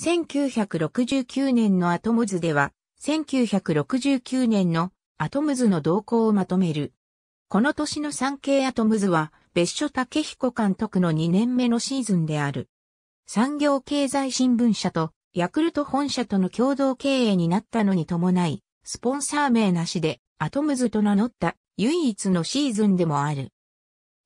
1969年のアトムズでは、1969年のアトムズの動向をまとめる。この年の産経アトムズは、別所武彦監督の2年目のシーズンである。産業経済新聞社とヤクルト本社との共同経営になったのに伴い、スポンサー名なしでアトムズと名乗った唯一のシーズンでもある。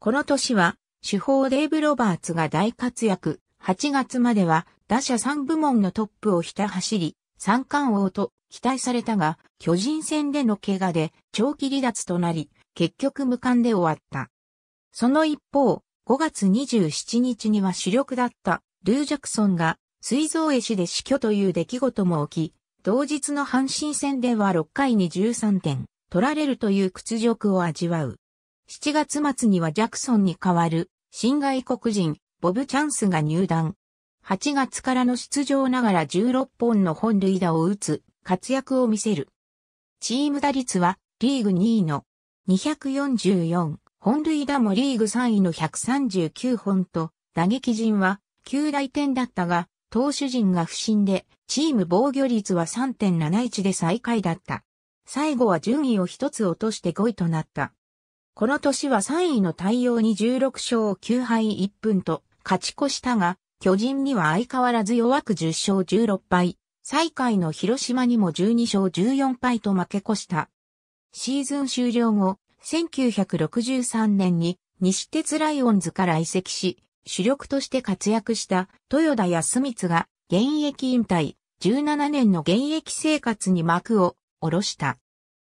この年は、主砲デイブ・ロバーツが大活躍、8月までは打者3部門のトップをひた走り、三冠王と期待されたが、巨人戦での怪我で長期離脱となり、結局無冠で終わった。その一方、5月27日には主力だったルー・ジャクソンが、膵臓壊死で死去という出来事も起き、同日の阪神戦では6回に13点、取られるという屈辱を味わう。7月末にはジャクソンに代わる、新外国人、ボブ・チャンスが入団。8月からの出場ながら16本の本塁打を打つ活躍を見せる。チーム打率はリーグ2位の244、本塁打もリーグ3位の139本と、打撃陣は9大点だったが、投手陣が不振で、チーム防御率は3.71で最下位だった。最後は順位を一つ落として5位となった。この年は3位の対応に16勝9敗1分と勝ち越したが、巨人には相変わらず弱く10勝16敗、最下位の広島にも12勝14敗と負け越した。シーズン終了後、1963年に西鉄ライオンズから移籍し、主力として活躍した豊田康光が現役引退、17年の現役生活に幕を下ろした。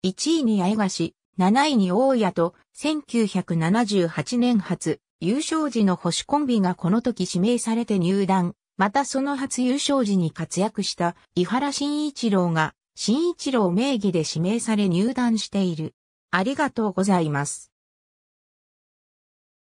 1位に八重樫、7位に大谷と1978年初、優勝時の星コンビがこの時指名されて入団、またその初優勝時に活躍した井原慎一郎が、慎一郎名義で指名され入団している。ありがとうございます。